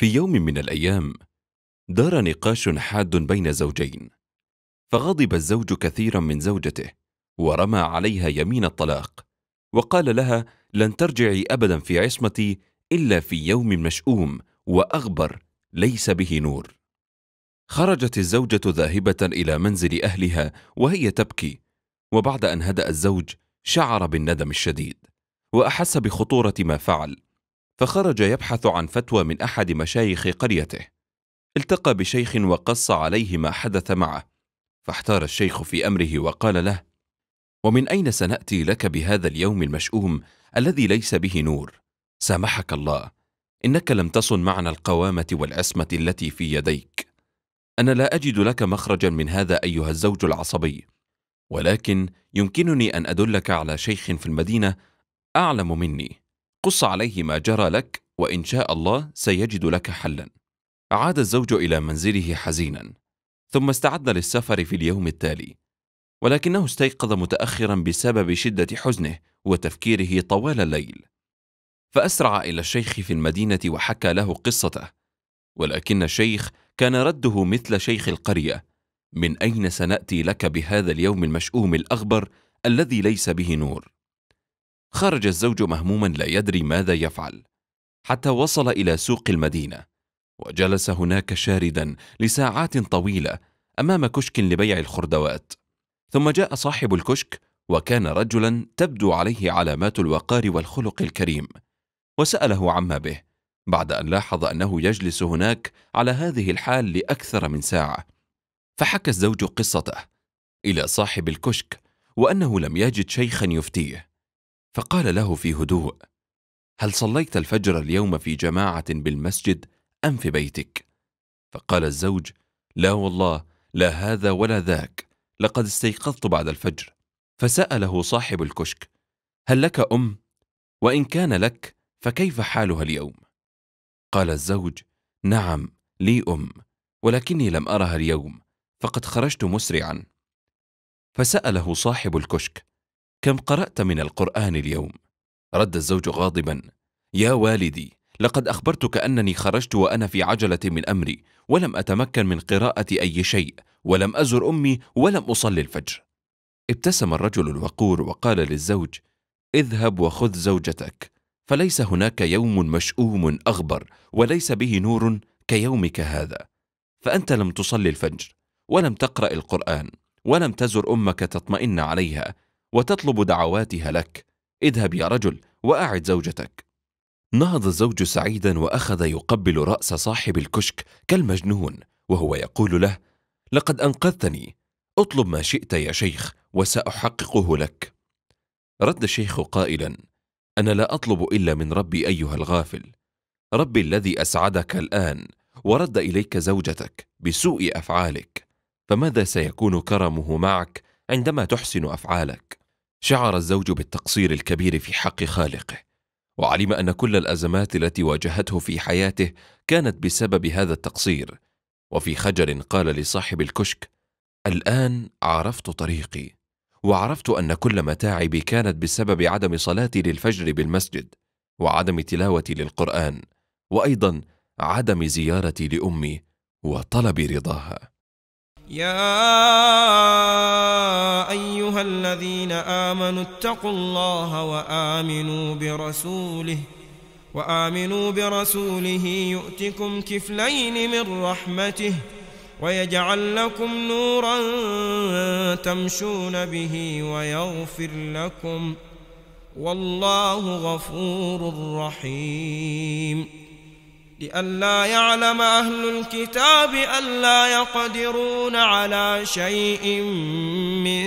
في يوم من الأيام دار نقاش حاد بين زوجين فغضب الزوج كثيرا من زوجته ورمى عليها يمين الطلاق وقال لها لن ترجعي أبدا في عصمتي إلا في يوم مشؤوم وأغبر ليس به نور خرجت الزوجة ذاهبة إلى منزل أهلها وهي تبكي وبعد أن هدأ الزوج شعر بالندم الشديد وأحس بخطورة ما فعل فخرج يبحث عن فتوى من احد مشايخ قريته التقى بشيخ وقص عليه ما حدث معه فاحتار الشيخ في امره وقال له ومن اين سناتي لك بهذا اليوم المشؤوم الذي ليس به نور سامحك الله انك لم تصن معنى القوامه والعصمه التي في يديك انا لا اجد لك مخرجا من هذا ايها الزوج العصبي ولكن يمكنني ان ادلك على شيخ في المدينه اعلم مني قص عليه ما جرى لك وإن شاء الله سيجد لك حلا عاد الزوج إلى منزله حزينا ثم استعد للسفر في اليوم التالي ولكنه استيقظ متأخرا بسبب شدة حزنه وتفكيره طوال الليل فأسرع إلى الشيخ في المدينة وحكى له قصته ولكن الشيخ كان رده مثل شيخ القرية من أين سنأتي لك بهذا اليوم المشؤوم الأغبر الذي ليس به نور خرج الزوج مهموما لا يدري ماذا يفعل حتى وصل الى سوق المدينه وجلس هناك شاردا لساعات طويله امام كشك لبيع الخردوات ثم جاء صاحب الكشك وكان رجلا تبدو عليه علامات الوقار والخلق الكريم وساله عما به بعد ان لاحظ انه يجلس هناك على هذه الحال لاكثر من ساعه فحكى الزوج قصته الى صاحب الكشك وانه لم يجد شيخا يفتيه فقال له في هدوء هل صليت الفجر اليوم في جماعه بالمسجد ام في بيتك فقال الزوج لا والله لا هذا ولا ذاك لقد استيقظت بعد الفجر فساله صاحب الكشك هل لك ام وان كان لك فكيف حالها اليوم قال الزوج نعم لي ام ولكني لم ارها اليوم فقد خرجت مسرعا فساله صاحب الكشك كم قرأت من القرآن اليوم؟ رد الزوج غاضبا يا والدي لقد أخبرتك أنني خرجت وأنا في عجلة من أمري ولم أتمكن من قراءة أي شيء ولم أزر أمي ولم أصلي الفجر ابتسم الرجل الوقور وقال للزوج اذهب وخذ زوجتك فليس هناك يوم مشؤوم أغبر وليس به نور كيومك هذا فأنت لم تصلي الفجر ولم تقرأ القرآن ولم تزر أمك تطمئن عليها وتطلب دعواتها لك اذهب يا رجل واعد زوجتك نهض الزوج سعيدا واخذ يقبل راس صاحب الكشك كالمجنون وهو يقول له لقد انقذتني اطلب ما شئت يا شيخ وساحققه لك رد الشيخ قائلا انا لا اطلب الا من ربي ايها الغافل ربي الذي اسعدك الان ورد اليك زوجتك بسوء افعالك فماذا سيكون كرمه معك عندما تحسن افعالك شعر الزوج بالتقصير الكبير في حق خالقه وعلم ان كل الازمات التي واجهته في حياته كانت بسبب هذا التقصير وفي خجل قال لصاحب الكشك الان عرفت طريقي وعرفت ان كل متاعبي كانت بسبب عدم صلاتي للفجر بالمسجد وعدم تلاوتي للقران وايضا عدم زيارتي لامي وطلب رضاها يا الذين آمنوا اتقوا الله وآمنوا برسوله وآمنوا برسوله يؤتكم كفلين من رحمته ويجعل لكم نورا تمشون به ويغفر لكم والله غفور رحيم لئلا يعلم أهل الكتاب ألا يقدرون على شيء من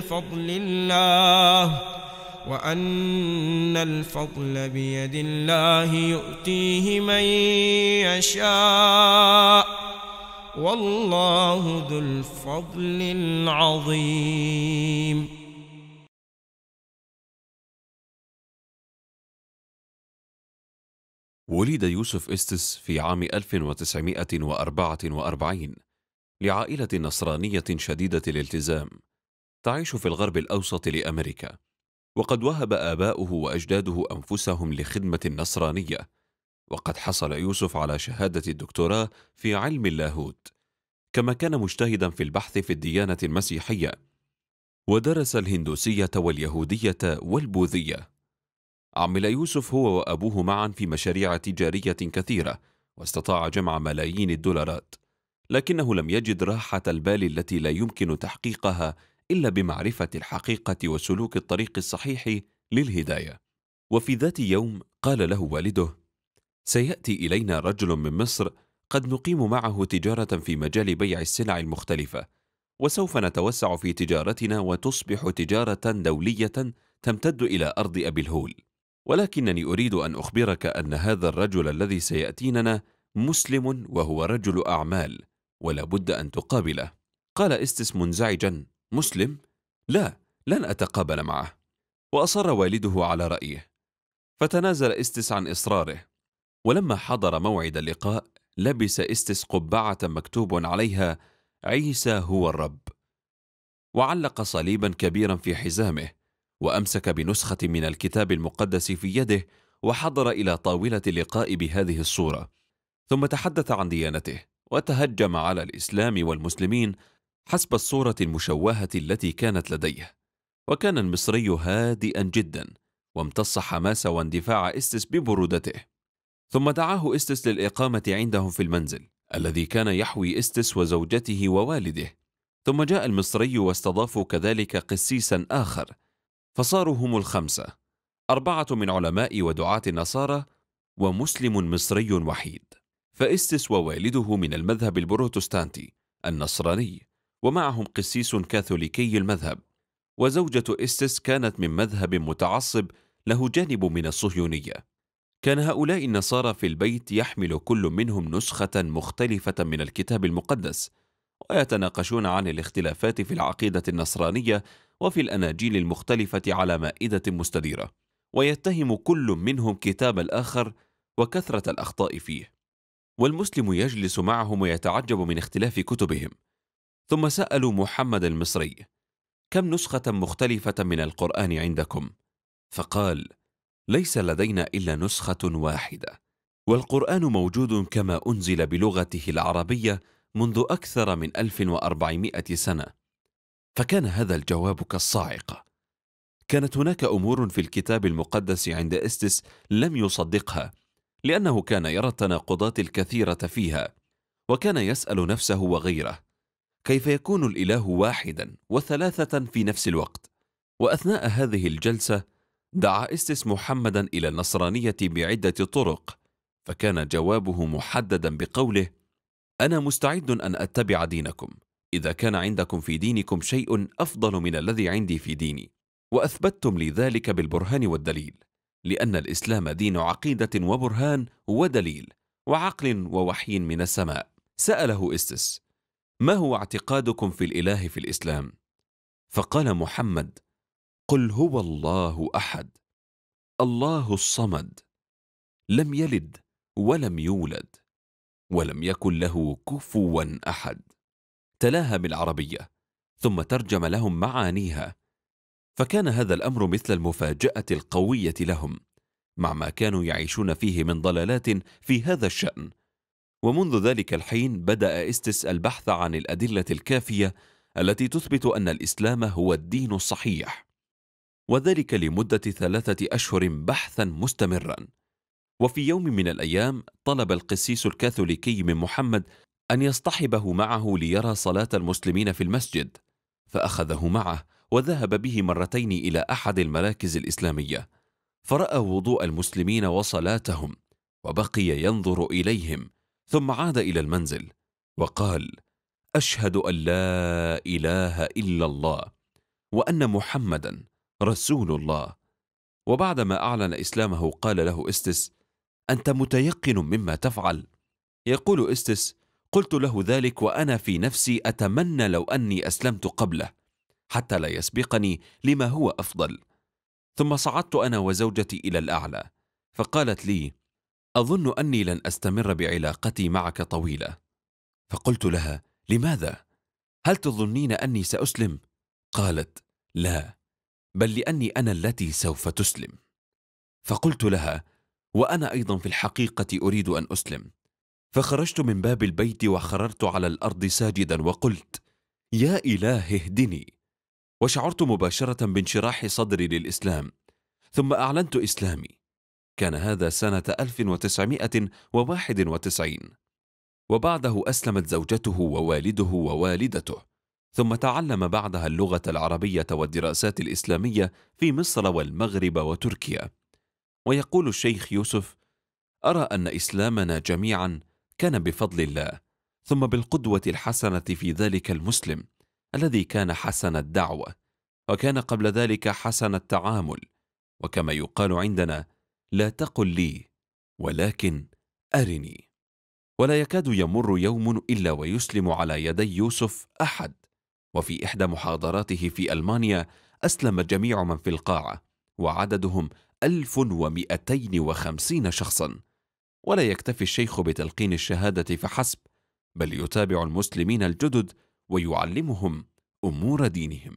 فضل الله وأن الفضل بيد الله يؤتيه من يشاء والله ذو الفضل العظيم ولد يوسف استس في عام 1944 لعائلة نصرانية شديدة الالتزام تعيش في الغرب الأوسط لأمريكا وقد وهب آباؤه وأجداده أنفسهم لخدمة النصرانية وقد حصل يوسف على شهادة الدكتوراه في علم اللاهوت كما كان مجتهدا في البحث في الديانة المسيحية ودرس الهندوسية واليهودية والبوذية عمل يوسف هو وأبوه معا في مشاريع تجارية كثيرة واستطاع جمع ملايين الدولارات لكنه لم يجد راحة البال التي لا يمكن تحقيقها إلا بمعرفة الحقيقة وسلوك الطريق الصحيح للهداية وفي ذات يوم قال له والده سيأتي إلينا رجل من مصر قد نقيم معه تجارة في مجال بيع السلع المختلفة وسوف نتوسع في تجارتنا وتصبح تجارة دولية تمتد إلى أرض أبي الهول ولكنني أريد أن أخبرك أن هذا الرجل الذي سيأتيننا مسلم وهو رجل أعمال ولا بد أن تقابله قال استس منزعجا مسلم لا لن أتقابل معه وأصر والده على رأيه فتنازل استس عن إصراره ولما حضر موعد اللقاء لبس استس قبعة مكتوب عليها عيسى هو الرب وعلق صليبا كبيرا في حزامه وأمسك بنسخة من الكتاب المقدس في يده وحضر إلى طاولة اللقاء بهذه الصورة ثم تحدث عن ديانته وتهجم على الإسلام والمسلمين حسب الصورة المشوهة التي كانت لديه وكان المصري هادئا جدا وامتص حماس واندفاع استس ببرودته ثم دعاه استس للإقامة عندهم في المنزل الذي كان يحوي استس وزوجته ووالده ثم جاء المصري واستضافوا كذلك قسيسا آخر فصاروا هم الخمسة أربعة من علماء ودعاة النصارى ومسلم مصري وحيد فاستس ووالده من المذهب البروتستانتي النصراني ومعهم قسيس كاثوليكي المذهب وزوجة إستس كانت من مذهب متعصب له جانب من الصهيونية كان هؤلاء النصارى في البيت يحمل كل منهم نسخة مختلفة من الكتاب المقدس ويتناقشون عن الاختلافات في العقيدة النصرانية وفي الأناجيل المختلفة على مائدة مستديرة ويتهم كل منهم كتاب الآخر وكثرة الأخطاء فيه والمسلم يجلس معهم ويتعجب من اختلاف كتبهم ثم سألوا محمد المصري كم نسخة مختلفة من القرآن عندكم؟ فقال ليس لدينا إلا نسخة واحدة والقرآن موجود كما أنزل بلغته العربية منذ أكثر من 1400 سنة فكان هذا الجواب كالصاعقة كانت هناك أمور في الكتاب المقدس عند إستس لم يصدقها لأنه كان يرى التناقضات الكثيرة فيها وكان يسأل نفسه وغيره كيف يكون الاله واحدا وثلاثه في نفس الوقت واثناء هذه الجلسه دعا استس محمدا الى النصرانيه بعده طرق فكان جوابه محددا بقوله انا مستعد ان اتبع دينكم اذا كان عندكم في دينكم شيء افضل من الذي عندي في ديني واثبتتم لي ذلك بالبرهان والدليل لان الاسلام دين عقيده وبرهان ودليل وعقل ووحي من السماء ساله استس ما هو اعتقادكم في الاله في الاسلام فقال محمد قل هو الله احد الله الصمد لم يلد ولم يولد ولم يكن له كفوا احد تلاها بالعربيه ثم ترجم لهم معانيها فكان هذا الامر مثل المفاجاه القويه لهم مع ما كانوا يعيشون فيه من ضلالات في هذا الشان ومنذ ذلك الحين بدأ استس البحث عن الأدلة الكافية التي تثبت أن الإسلام هو الدين الصحيح وذلك لمدة ثلاثة أشهر بحثا مستمرا وفي يوم من الأيام طلب القسيس الكاثوليكي من محمد أن يصطحبه معه ليرى صلاة المسلمين في المسجد فأخذه معه وذهب به مرتين إلى أحد المراكز الإسلامية فرأى وضوء المسلمين وصلاتهم وبقي ينظر إليهم ثم عاد إلى المنزل وقال أشهد أن لا إله إلا الله وأن محمدا رسول الله وبعدما أعلن إسلامه قال له استس أنت متيقن مما تفعل يقول استس قلت له ذلك وأنا في نفسي أتمنى لو أني أسلمت قبله حتى لا يسبقني لما هو أفضل ثم صعدت أنا وزوجتي إلى الأعلى فقالت لي اظن اني لن استمر بعلاقتي معك طويله فقلت لها لماذا هل تظنين اني ساسلم قالت لا بل لاني انا التي سوف تسلم فقلت لها وانا ايضا في الحقيقه اريد ان اسلم فخرجت من باب البيت وخررت على الارض ساجدا وقلت يا اله اهدني وشعرت مباشره بانشراح صدري للاسلام ثم اعلنت اسلامي كان هذا سنة 1991 وبعده أسلمت زوجته ووالده ووالدته ثم تعلم بعدها اللغة العربية والدراسات الإسلامية في مصر والمغرب وتركيا ويقول الشيخ يوسف أرى أن إسلامنا جميعا كان بفضل الله ثم بالقدوة الحسنة في ذلك المسلم الذي كان حسن الدعوة وكان قبل ذلك حسن التعامل وكما يقال عندنا لا تقل لي ولكن أرني ولا يكاد يمر يوم إلا ويسلم على يدي يوسف أحد وفي إحدى محاضراته في ألمانيا أسلم جميع من في القاعة وعددهم 1250 شخصا ولا يكتفي الشيخ بتلقين الشهادة فحسب بل يتابع المسلمين الجدد ويعلمهم أمور دينهم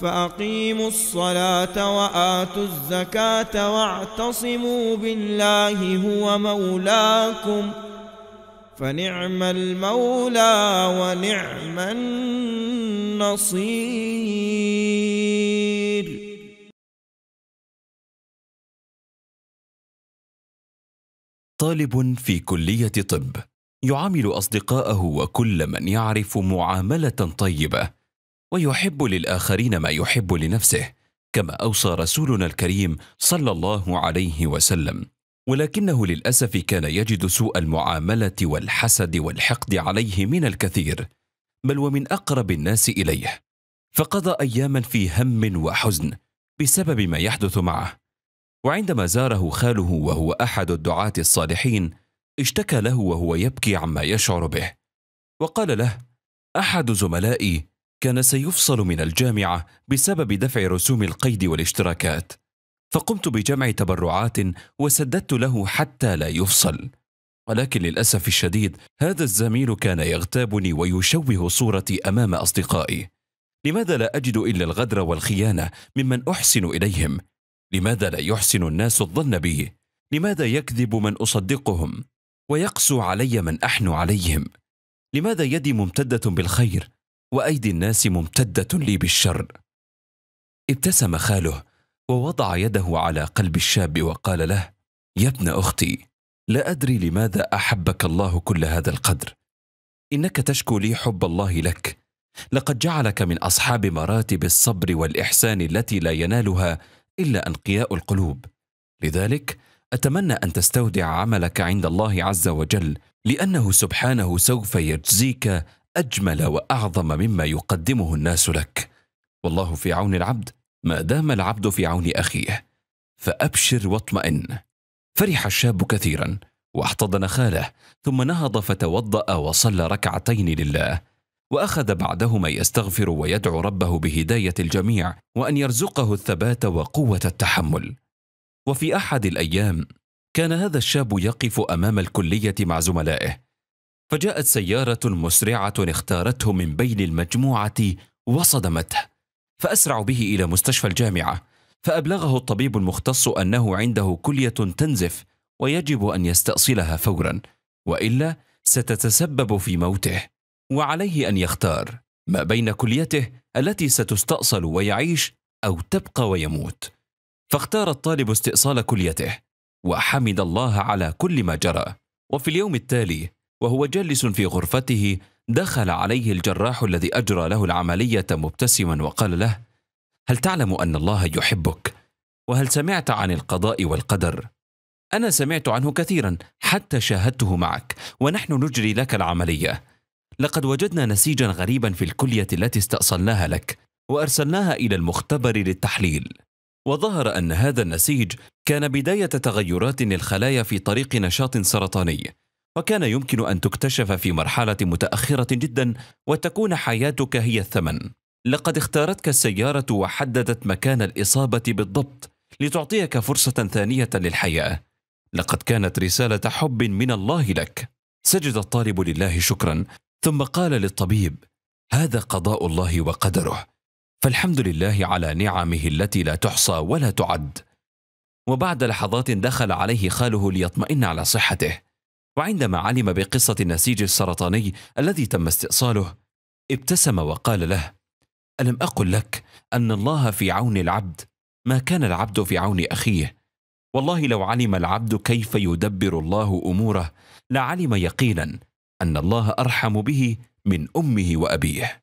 فأقيموا الصلاة وآتوا الزكاة واعتصموا بالله هو مولاكم فنعم المولى ونعم النصير طالب في كلية طب يعامل أصدقاءه وكل من يعرف معاملة طيبة ويحب للاخرين ما يحب لنفسه كما اوصى رسولنا الكريم صلى الله عليه وسلم ولكنه للاسف كان يجد سوء المعامله والحسد والحقد عليه من الكثير بل ومن اقرب الناس اليه فقضى اياما في هم وحزن بسبب ما يحدث معه وعندما زاره خاله وهو احد الدعاه الصالحين اشتكى له وهو يبكي عما يشعر به وقال له احد زملائي كان سيفصل من الجامعة بسبب دفع رسوم القيد والاشتراكات فقمت بجمع تبرعات وسددت له حتى لا يفصل ولكن للأسف الشديد هذا الزميل كان يغتابني ويشوه صورتي أمام أصدقائي لماذا لا أجد إلا الغدر والخيانة ممن أحسن إليهم؟ لماذا لا يحسن الناس الظن بي؟ لماذا يكذب من أصدقهم؟ ويقسو علي من أحن عليهم؟ لماذا يدي ممتدة بالخير وايدي الناس ممتده لي بالشر ابتسم خاله ووضع يده على قلب الشاب وقال له يا ابن اختي لا ادري لماذا احبك الله كل هذا القدر انك تشكو لي حب الله لك لقد جعلك من اصحاب مراتب الصبر والاحسان التي لا ينالها الا انقياء القلوب لذلك اتمنى ان تستودع عملك عند الله عز وجل لانه سبحانه سوف يجزيك اجمل واعظم مما يقدمه الناس لك والله في عون العبد ما دام العبد في عون اخيه فابشر واطمئن فرح الشاب كثيرا واحتضن خاله ثم نهض فتوضا وصلى ركعتين لله واخذ بعدهما يستغفر ويدعو ربه بهدايه الجميع وان يرزقه الثبات وقوه التحمل وفي احد الايام كان هذا الشاب يقف امام الكليه مع زملائه فجاءت سيارة مسرعة اختارته من بين المجموعة وصدمته فأسرع به إلى مستشفى الجامعة فأبلغه الطبيب المختص أنه عنده كلية تنزف ويجب أن يستأصلها فورا وإلا ستتسبب في موته وعليه أن يختار ما بين كليته التي ستستأصل ويعيش أو تبقى ويموت فاختار الطالب استئصال كليته وحمد الله على كل ما جرى وفي اليوم التالي وهو جالس في غرفته دخل عليه الجراح الذي أجرى له العملية مبتسما وقال له هل تعلم أن الله يحبك؟ وهل سمعت عن القضاء والقدر؟ أنا سمعت عنه كثيرا حتى شاهدته معك ونحن نجري لك العملية لقد وجدنا نسيجا غريبا في الكلية التي استأصلناها لك وأرسلناها إلى المختبر للتحليل وظهر أن هذا النسيج كان بداية تغيرات للخلايا في طريق نشاط سرطاني وكان يمكن أن تكتشف في مرحلة متأخرة جدا وتكون حياتك هي الثمن لقد اختارتك السيارة وحددت مكان الإصابة بالضبط لتعطيك فرصة ثانية للحياة لقد كانت رسالة حب من الله لك سجد الطالب لله شكرا ثم قال للطبيب هذا قضاء الله وقدره فالحمد لله على نعمه التي لا تحصى ولا تعد وبعد لحظات دخل عليه خاله ليطمئن على صحته وعندما علم بقصة النسيج السرطاني الذي تم استئصاله ابتسم وقال له ألم أقل لك أن الله في عون العبد ما كان العبد في عون أخيه والله لو علم العبد كيف يدبر الله أموره لعلم يقينا أن الله أرحم به من أمه وأبيه